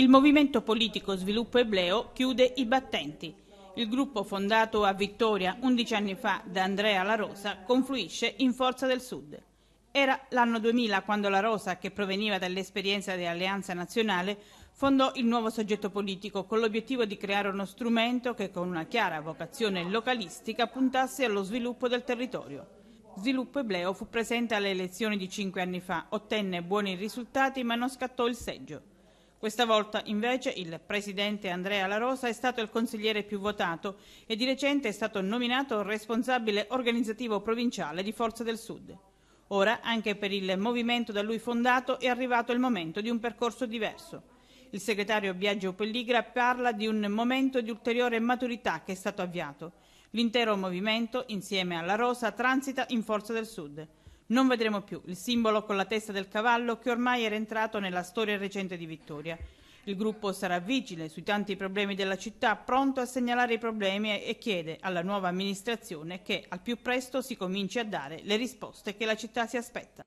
Il movimento politico Sviluppo Ebleo chiude i battenti. Il gruppo fondato a Vittoria 11 anni fa da Andrea La Rosa confluisce in Forza del Sud. Era l'anno 2000 quando La Rosa, che proveniva dall'esperienza dell'Alleanza Nazionale, fondò il nuovo soggetto politico con l'obiettivo di creare uno strumento che con una chiara vocazione localistica puntasse allo sviluppo del territorio. Sviluppo Ebleo fu presente alle elezioni di cinque anni fa, ottenne buoni risultati ma non scattò il seggio. Questa volta invece il presidente Andrea La Rosa è stato il consigliere più votato e di recente è stato nominato responsabile organizzativo provinciale di Forza del Sud. Ora, anche per il movimento da lui fondato, è arrivato il momento di un percorso diverso. Il segretario Biagio Pelligra parla di un momento di ulteriore maturità che è stato avviato. L'intero movimento, insieme alla Rosa, transita in Forza del Sud. Non vedremo più il simbolo con la testa del cavallo che ormai era entrato nella storia recente di Vittoria. Il gruppo sarà vigile sui tanti problemi della città, pronto a segnalare i problemi e chiede alla nuova amministrazione che al più presto si cominci a dare le risposte che la città si aspetta.